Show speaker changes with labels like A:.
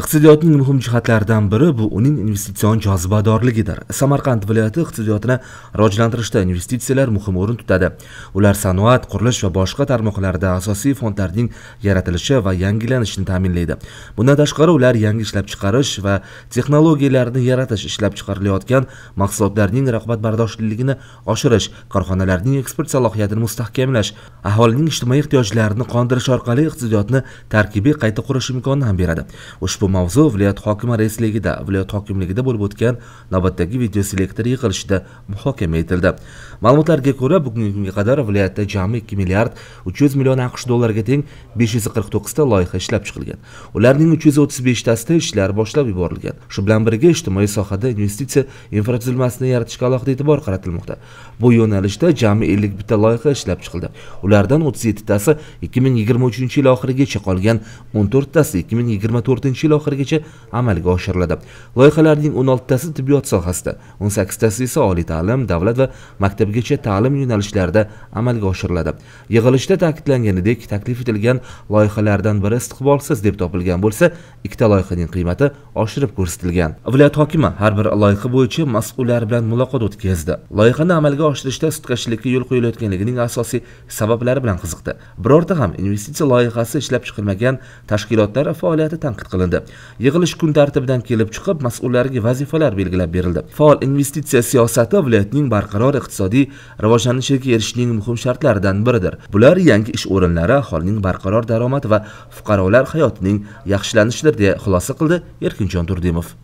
A: iqtisodiyotning muhim jihatlaridan biri bu uning investitsion jozibadorligidir samarqand viloyati iqtisodiyotini rivojlantirishda investitsiyalar muhim o'rin tutadi ular sanoat qurilish va boshqa tarmoqlarda asosiy fondlarning yaratilishi va yangilanishini ta'minlaydi bundan tashqari ular yangi ishlab chiqarish va texnologiyalarni yaratish ishlab chiqarilayotgan mahsulotlarning raqobatbardoshligini oshirish korxonalarning eksport salohiyatini mustahkamlash aholining ijtimoiy ehtiyojlarini qondirish orqali iqtisodiyotni tarkibiy qayta qurish imkonini ham beradi Ushbu mavzu viloyat hokimi raisligida viloyat hokimligida bo'lib o'tgan navbatdagi video selektor yig'ilishida muhokama etildi. Ma'lumotlarga ko'ra, bugungi kunga qadar viloyatda jami 2 milliard 300 million AQSh dollariga teng 549 ta loyiha ishlab chiqilgan. Ularning 335 tasida ishlar boshlab yuborilgan. Shu bilan birga ijtimoiy sohada investitsiya infratuzilmasini yaratishga alohida e'tibor qaratilmoqda. Bu yo'nalishda jami 51 ta loyiha ishlab chiqildi. Ulardan 37 tasi 2023-yil oxirigacha qolgan, 14 tasi 2024-yil yil oxirigacha amalga oshiriladi loyihalarning 16 tasi tibbiyot sohasida 18 tasi esa oliy ta'lim davlat va maktabgacha ta'lim yo'nalishlarida amalga oshiriladi yig'ilishda ta'kidlanganidek taklif etilgan loyihalardan biri istiqbolsiz deb topilgan bo'lsa ikkita loyihaning qiymati oshirib ko'rsatilgan viloyat hokimi har bir loyiha bo'yicha mas'ullar bilan muloqot o'tkazdi loyihani amalga oshirishda sustkashlikka yo'l qo'yilayotganligining asosiy sabablari bilan qiziqdi birorta ham investitsiya loyihasi ishlab chiqilmagan tashkilotlar faoliyati tanqid qilindi yig'ilish kun tartibidan kelib chiqib mas'ullarga vazifalar belgilab berildi faol investitsiya siyosati viloyatning barqaror iqtisodiy rivojlanishiga erishishning muhim shartlaridan biridir bular yangi ish o'rinlari aholining barqaror daromad va fuqarolar hayotining yaxshilanishidir deya xulosa qildi erkinjon turdimov